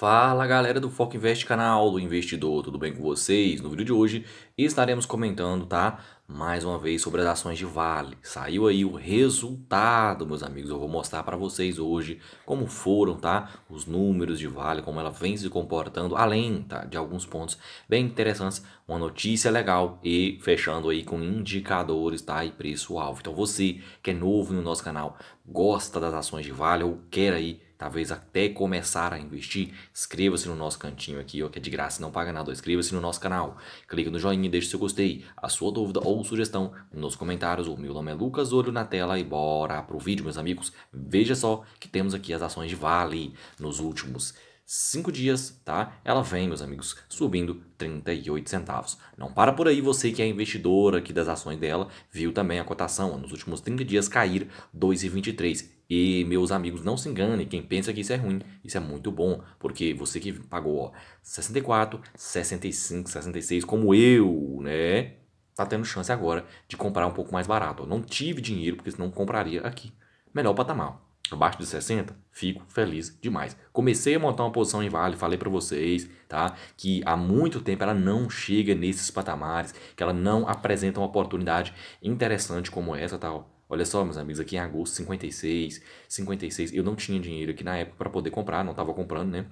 Fala galera do Foco Invest canal do investidor, tudo bem com vocês? No vídeo de hoje estaremos comentando, tá? Mais uma vez sobre as ações de Vale. Saiu aí o resultado, meus amigos. Eu vou mostrar para vocês hoje como foram, tá? Os números de Vale, como ela vem se comportando, além tá? de alguns pontos bem interessantes, uma notícia legal e fechando aí com indicadores, tá? E preço alvo. Então você que é novo no nosso canal, gosta das ações de Vale ou quer aí talvez até começar a investir, inscreva-se no nosso cantinho aqui, ó, que é de graça, não paga nada. Inscreva-se no nosso canal, clique no joinha, deixe seu gostei, a sua dúvida ou sugestão nos comentários. O meu nome é Lucas, olho na tela e bora pro vídeo, meus amigos. Veja só que temos aqui as ações de Vale nos últimos Cinco dias, tá? Ela vem, meus amigos, subindo 38 centavos. Não para por aí, você que é investidor aqui das ações dela, viu também a cotação nos últimos 30 dias cair 2,23. E, meus amigos, não se engane, quem pensa que isso é ruim, isso é muito bom, porque você que pagou ó, 64, 65, 66, como eu, né? Tá tendo chance agora de comprar um pouco mais barato. Eu não tive dinheiro, porque senão compraria aqui. Melhor patamar abaixo de 60, fico feliz demais. Comecei a montar uma posição em vale, falei para vocês, tá? Que há muito tempo ela não chega nesses patamares, que ela não apresenta uma oportunidade interessante como essa, tal. Tá? Olha só, meus amigos, aqui em agosto 56, 56, eu não tinha dinheiro aqui na época para poder comprar, não estava comprando, né?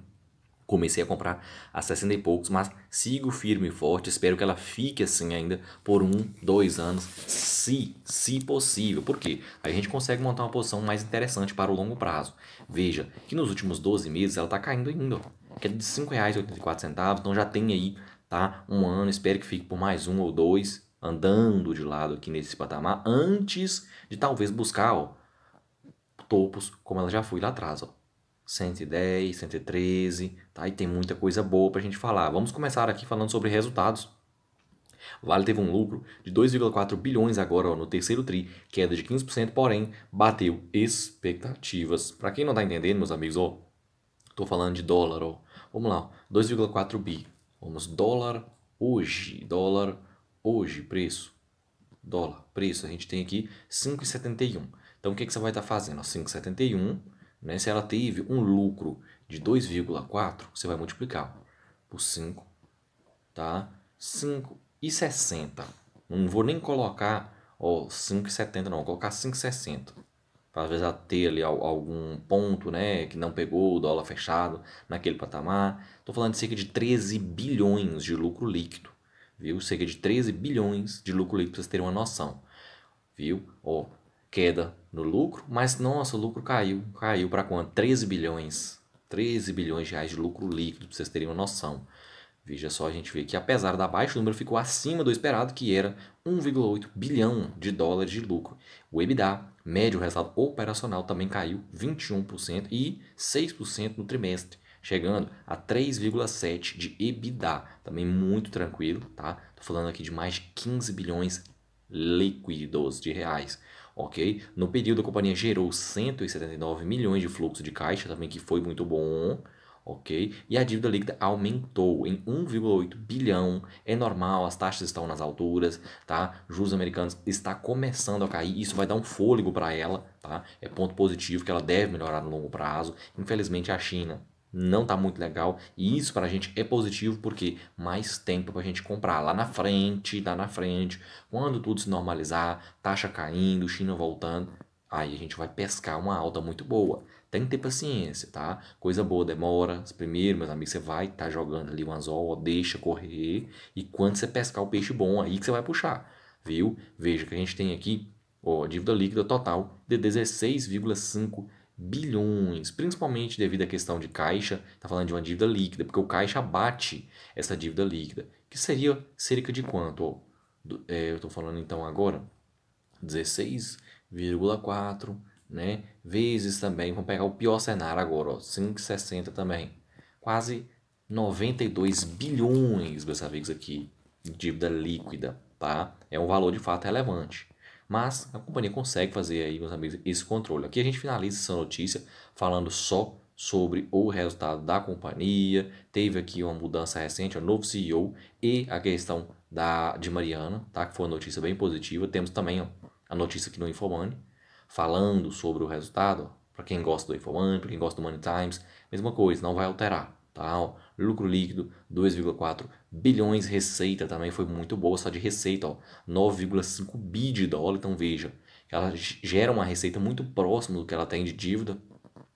comecei a comprar a 60 e poucos, mas sigo firme e forte, espero que ela fique assim ainda por um, dois anos, se, se possível. Por quê? A gente consegue montar uma posição mais interessante para o longo prazo. Veja que nos últimos 12 meses ela está caindo ainda, ó, que é de R$ 5,84, então já tem aí tá, um ano, espero que fique por mais um ou dois, andando de lado aqui nesse patamar, antes de talvez buscar ó, topos como ela já foi lá atrás, ó. 110, 113, tá? E tem muita coisa boa para a gente falar. Vamos começar aqui falando sobre resultados. Vale teve um lucro de 2,4 bilhões agora ó, no terceiro tri, queda de 15%, porém bateu expectativas. Para quem não está entendendo, meus amigos, ó, tô falando de dólar, ó. Vamos lá, 2,4 bi. Vamos dólar hoje, dólar hoje, preço. Dólar, preço, a gente tem aqui 5,71. Então o que que você vai estar tá fazendo? 5,71 né? Se ela teve um lucro de 2,4, você vai multiplicar por 5, tá? 5,60. Não vou nem colocar 5,70 não, vou colocar 5,60. Talvez ela ter ali algum ponto né, que não pegou, o dólar fechado naquele patamar. Estou falando de cerca de 13 bilhões de lucro líquido. Viu? Cerca de 13 bilhões de lucro líquido, para vocês terem uma noção. Viu? Ó, queda no lucro, mas nossa, o lucro caiu. Caiu para quanto? 13 bilhões. 13 bilhões de reais de lucro líquido, para vocês terem uma noção. Veja só, a gente vê que apesar da baixa, o número ficou acima do esperado, que era 1,8 bilhão de dólares de lucro. O EBITDA, médio resultado operacional, também caiu 21% e 6% no trimestre, chegando a 3,7 de EBITDA. Também muito tranquilo, tá? Estou falando aqui de mais de 15 bilhões líquidos de reais ok? No período a companhia gerou 179 milhões de fluxo de caixa também, que foi muito bom, ok? E a dívida líquida aumentou em 1,8 bilhão, é normal, as taxas estão nas alturas, tá? Juros americanos está começando a cair, isso vai dar um fôlego para ela, tá? É ponto positivo que ela deve melhorar no longo prazo. Infelizmente a China não está muito legal e isso para a gente é positivo porque mais tempo para a gente comprar lá na frente, lá tá na frente, quando tudo se normalizar, taxa caindo, China voltando, aí a gente vai pescar uma alta muito boa. Tem que ter paciência, tá? Coisa boa demora. Primeiro, meus amigos, você vai estar tá jogando ali um anzol, deixa correr e quando você pescar o peixe bom aí que você vai puxar, viu? Veja que a gente tem aqui, ó, dívida líquida total de 16,5 bilhões, principalmente devido à questão de caixa, está falando de uma dívida líquida, porque o caixa bate essa dívida líquida, que seria cerca de quanto? É, eu estou falando então agora 16,4 né? vezes também, vamos pegar o pior cenário agora, 5,60 também, quase 92 bilhões, meus amigos, aqui, dívida líquida, tá? É um valor de fato relevante. Mas a companhia consegue fazer aí, meus amigos, esse controle. Aqui a gente finaliza essa notícia falando só sobre o resultado da companhia. Teve aqui uma mudança recente, o um novo CEO e a questão da, de Mariana, tá? que foi uma notícia bem positiva. Temos também ó, a notícia aqui no Infomani, falando sobre o resultado. Para quem gosta do Infomani, para quem gosta do Money Times, mesma coisa, não vai alterar. Tá? lucro líquido 2,4 bilhões, receita também foi muito boa, só de receita, 9,5 bi de dólar, então veja, ela gera uma receita muito próxima do que ela tem de dívida,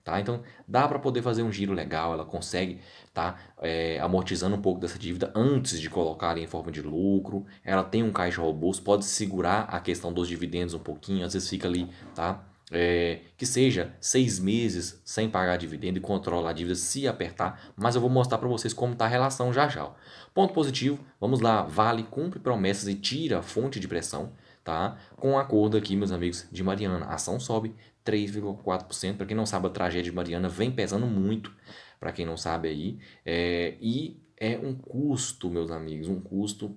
tá? Então dá para poder fazer um giro legal, ela consegue tá é, amortizando um pouco dessa dívida antes de colocar em forma de lucro, ela tem um caixa robusto, pode segurar a questão dos dividendos um pouquinho, às vezes fica ali, tá? é, que seja seis meses sem pagar dividendo e controla a dívida se apertar, mas eu vou mostrar para vocês como está a relação já já. Ponto positivo, vamos lá, Vale cumpre promessas e tira a fonte de pressão, tá? Com o acordo aqui, meus amigos, de Mariana, a ação sobe 3,4%, para quem não sabe a tragédia de Mariana vem pesando muito, para quem não sabe aí, é, e é um custo, meus amigos, um custo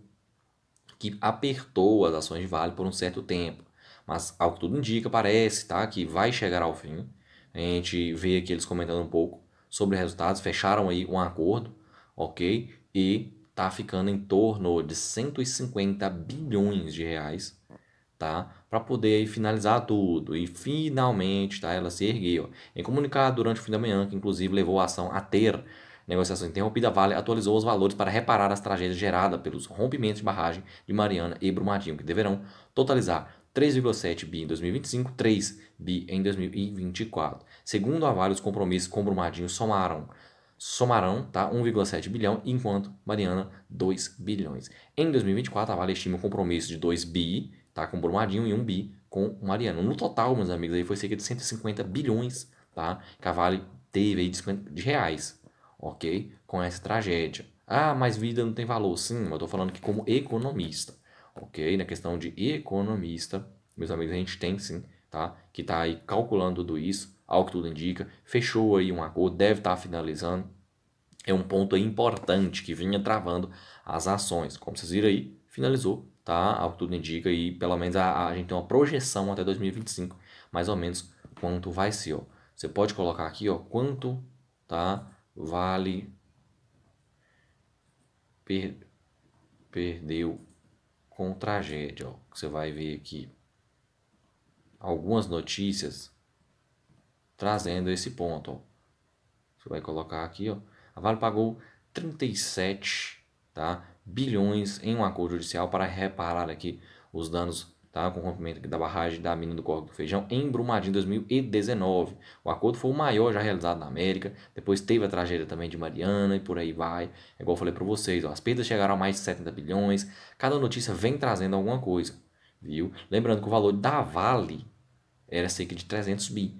que apertou as ações de Vale por um certo tempo mas ao que tudo indica, parece, tá? Que vai chegar ao fim. A gente vê aqui eles comentando um pouco sobre resultados, fecharam aí um acordo, ok? E tá ficando em torno de 150 bilhões de reais, tá? Para poder finalizar tudo e finalmente, tá? Ela se ergueu. Em comunicado durante o fim da manhã, que inclusive levou a ação a ter negociação interrompida, a Vale atualizou os valores para reparar as tragédias geradas pelos rompimentos de barragem de Mariana e Brumadinho, que deverão totalizar 3,7 bi em 2025, 3 bi em 2024. Segundo a Vale, os compromissos com Brumadinho somaram somarão tá, 1,7 bilhão, enquanto Mariana 2 bilhões. Em 2024, a Vale estima um compromisso de 2 bi tá, com Brumadinho e 1 bi com Mariana. No total, meus amigos, aí foi cerca de 150 bilhões tá, que a Vale teve aí de, 50, de reais ok, com essa tragédia. Ah, mas vida não tem valor. Sim, eu estou falando que como economista ok? Na questão de economista, meus amigos, a gente tem sim, tá? Que está aí calculando tudo isso, ao que tudo indica, fechou aí um acordo, deve estar tá finalizando. É um ponto importante que vinha travando as ações. Como vocês viram aí, finalizou, tá? Ao que tudo indica, e pelo menos a, a gente tem uma projeção até 2025, mais ou menos quanto vai ser, ó. Você pode colocar aqui, ó, quanto, tá? Vale per, perdeu com tragédia. Ó. Você vai ver aqui algumas notícias trazendo esse ponto. Ó. Você vai colocar aqui, ó. A Vale pagou 37 tá, bilhões em um acordo judicial para reparar aqui os danos tá? com o rompimento da barragem da mina do Córrego do Feijão em Brumadinho 2019. O acordo foi o maior já realizado na América, depois teve a tragédia também de Mariana e por aí vai. É igual eu falei para vocês, ó, as perdas chegaram a mais de 70 bilhões, cada notícia vem trazendo alguma coisa, viu? Lembrando que o valor da Vale era cerca de 300 bi.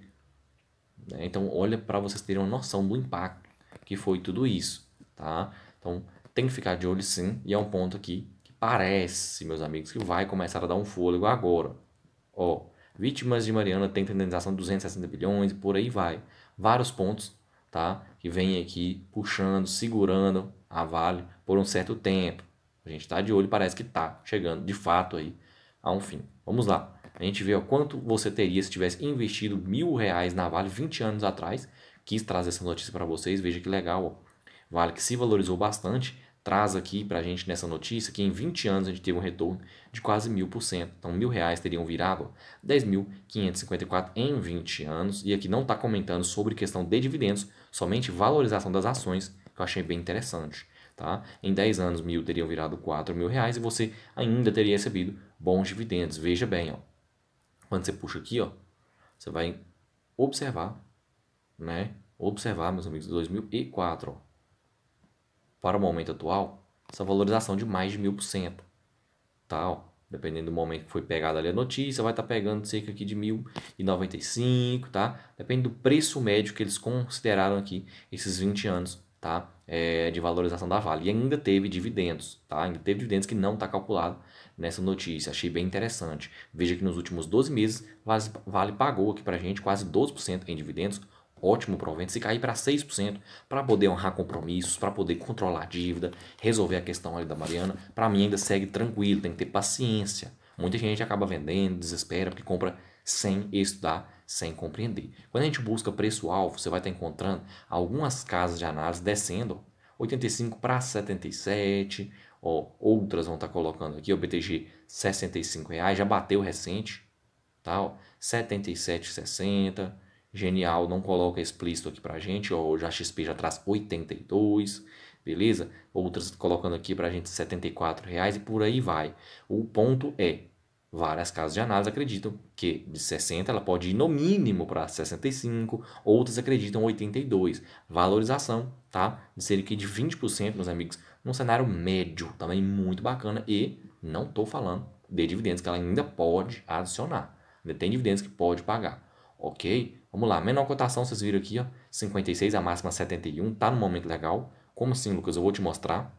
Né? Então olha para vocês terem uma noção do impacto que foi tudo isso, tá? Então tem que ficar de olho sim, e é um ponto aqui Parece, meus amigos, que vai começar a dar um fôlego agora. Ó, vítimas de Mariana têm indenização de 260 bilhões e por aí vai. Vários pontos, tá? Que vem aqui puxando, segurando a Vale por um certo tempo. A gente está de olho, parece que está chegando de fato aí a um fim. Vamos lá. A gente vê ó, quanto você teria se tivesse investido mil reais na Vale 20 anos atrás. Quis trazer essa notícia para vocês, veja que legal. Ó. Vale que se valorizou bastante traz aqui para a gente nessa notícia que em 20 anos a gente teve um retorno de quase mil por cento. Então, mil reais teriam virado 10.554 em 20 anos. E aqui não está comentando sobre questão de dividendos, somente valorização das ações, que eu achei bem interessante. Tá? Em 10 anos, mil teriam virado 4 mil reais e você ainda teria recebido bons dividendos. Veja bem, ó. quando você puxa aqui, ó, você vai observar, né? Observar, meus amigos, 2004. Ó para o momento atual, essa valorização de mais de mil por cento. Tal. Dependendo do momento que foi pegada ali a notícia, vai estar tá pegando cerca aqui de 1.095, tá? Depende do preço médio que eles consideraram aqui esses 20 anos, tá? É, de valorização da Vale. E ainda teve dividendos, tá? Ainda teve dividendos que não está calculado nessa notícia. Achei bem interessante. Veja que nos últimos 12 meses, Vale pagou aqui para a gente quase 12% em dividendos, ótimo provento se cair para 6%, para poder honrar compromissos, para poder controlar a dívida, resolver a questão ali da Mariana, para mim ainda segue tranquilo, tem que ter paciência. Muita gente acaba vendendo, desespera, porque compra sem estudar, sem compreender. Quando a gente busca preço-alvo, você vai estar encontrando algumas casas de análise descendo 85 para 77, ó, outras vão estar colocando aqui, o BTG 65 reais, já bateu recente, tal, tá, 77,60 Genial não coloca explícito aqui pra gente, ó, o JXP já traz 82, beleza? Outras colocando aqui pra gente 74 reais e por aí vai. O ponto é, várias casas de análise acreditam que de 60 ela pode ir no mínimo para 65, outras acreditam 82. Valorização, tá? De cerca de 20%, meus amigos, num cenário médio, também muito bacana e não estou falando de dividendos que ela ainda pode adicionar. Ainda tem dividendos que pode pagar. Ok, vamos lá. Menor cotação, vocês viram aqui, ó, 56, a máxima 71, tá no momento legal. Como assim, Lucas? Eu vou te mostrar.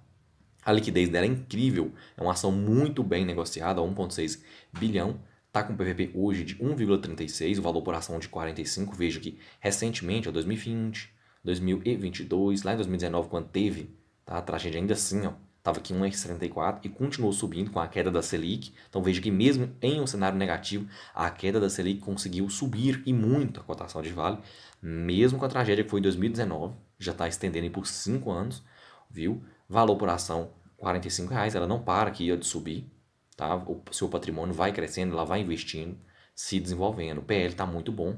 A liquidez dela é incrível, é uma ação muito bem negociada, 1,6 bilhão. Está com PVP hoje de 1,36, o valor por ação de 45. Veja que recentemente, ó, 2020, 2022, lá em 2019, quando teve tá, a tragédia, ainda assim, ó, estava aqui em 1,74 e continuou subindo com a queda da Selic. Então veja que mesmo em um cenário negativo, a queda da Selic conseguiu subir e muito a cotação de Vale, mesmo com a tragédia que foi em 2019, já está estendendo por 5 anos, viu? Valor por ação R$ reais, ela não para aqui de subir, tá? O seu patrimônio vai crescendo, ela vai investindo, se desenvolvendo. O PL está muito bom,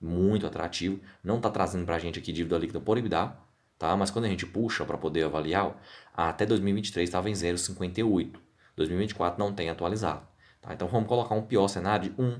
muito atrativo, não está trazendo para a gente aqui dívida líquida por EBITDA, tá? Mas quando a gente puxa para poder avaliar, até 2023 estava em 0,58. 2024 não tem atualizado. Tá? Então vamos colocar um pior cenário de 1,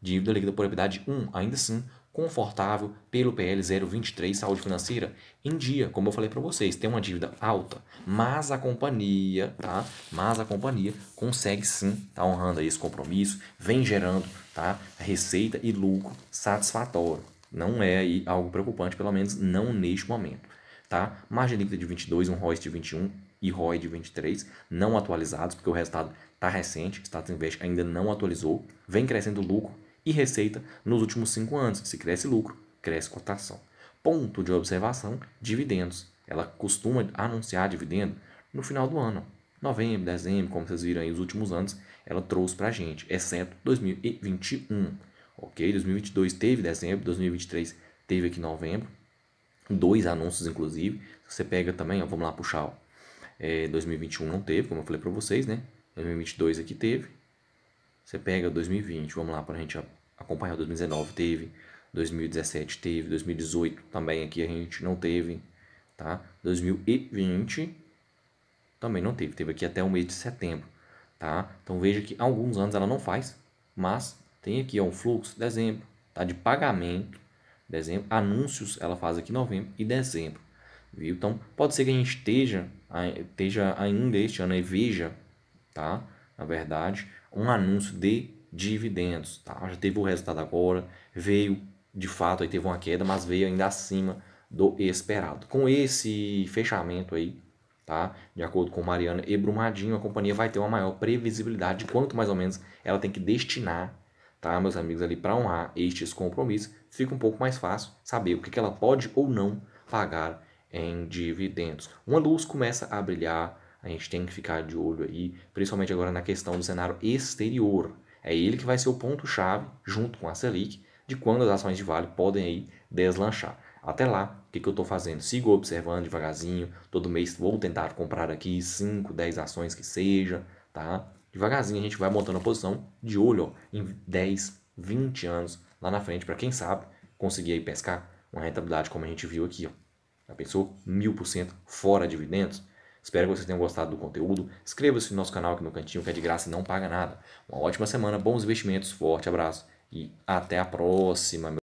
dívida líquida por habilidade 1, ainda assim confortável pelo PL 023 Saúde Financeira em dia, como eu falei para vocês, tem uma dívida alta, mas a companhia, tá? Mas a companhia consegue sim, tá honrando esse compromisso, vem gerando, tá? Receita e lucro satisfatório. Não é aí algo preocupante, pelo menos não neste momento tá? Margem líquida de 22, um ROI de 21 e ROI de 23, não atualizados, porque o resultado está recente, Status Invest ainda não atualizou, vem crescendo lucro e receita nos últimos 5 anos. Se cresce lucro, cresce cotação. Ponto de observação, dividendos. Ela costuma anunciar dividendo no final do ano. Novembro, dezembro, como vocês viram aí os últimos anos, ela trouxe para a gente, exceto 2021. Ok? 2022 teve dezembro, 2023 teve aqui novembro, dois anúncios, inclusive. Você pega também, ó, vamos lá puxar. Ó, é, 2021 não teve, como eu falei para vocês, né? 2022 aqui teve. Você pega 2020, vamos lá para a gente acompanhar. 2019 teve, 2017 teve, 2018 também aqui a gente não teve, tá? 2020 também não teve, teve aqui até o mês de setembro, tá? Então veja que alguns anos ela não faz, mas tem aqui ó, um fluxo, dezembro, tá? De pagamento dezembro. Anúncios ela faz aqui novembro e dezembro. Viu? Então, pode ser que a gente esteja, esteja ainda este ano e veja, tá? Na verdade, um anúncio de dividendos, tá? Já teve o resultado agora, veio de fato aí teve uma queda, mas veio ainda acima do esperado. Com esse fechamento aí, tá? De acordo com Mariana e Brumadinho, a companhia vai ter uma maior previsibilidade de quanto mais ou menos ela tem que destinar tá, meus amigos, ali para honrar estes compromissos, fica um pouco mais fácil saber o que, que ela pode ou não pagar em dividendos. Uma luz começa a brilhar, a gente tem que ficar de olho aí, principalmente agora na questão do cenário exterior. É ele que vai ser o ponto-chave, junto com a Selic, de quando as ações de Vale podem aí deslanchar. Até lá, o que, que eu estou fazendo? Sigo observando devagarzinho, todo mês vou tentar comprar aqui 5, 10 ações que seja, tá? Devagarzinho a gente vai montando a posição de olho ó, em 10, 20 anos lá na frente, para quem sabe conseguir aí pescar uma rentabilidade como a gente viu aqui. Ó. Já pensou? Mil por cento fora dividendos. Espero que vocês tenham gostado do conteúdo. Inscreva-se no nosso canal aqui no cantinho, que é de graça e não paga nada. Uma ótima semana, bons investimentos, forte abraço e até a próxima.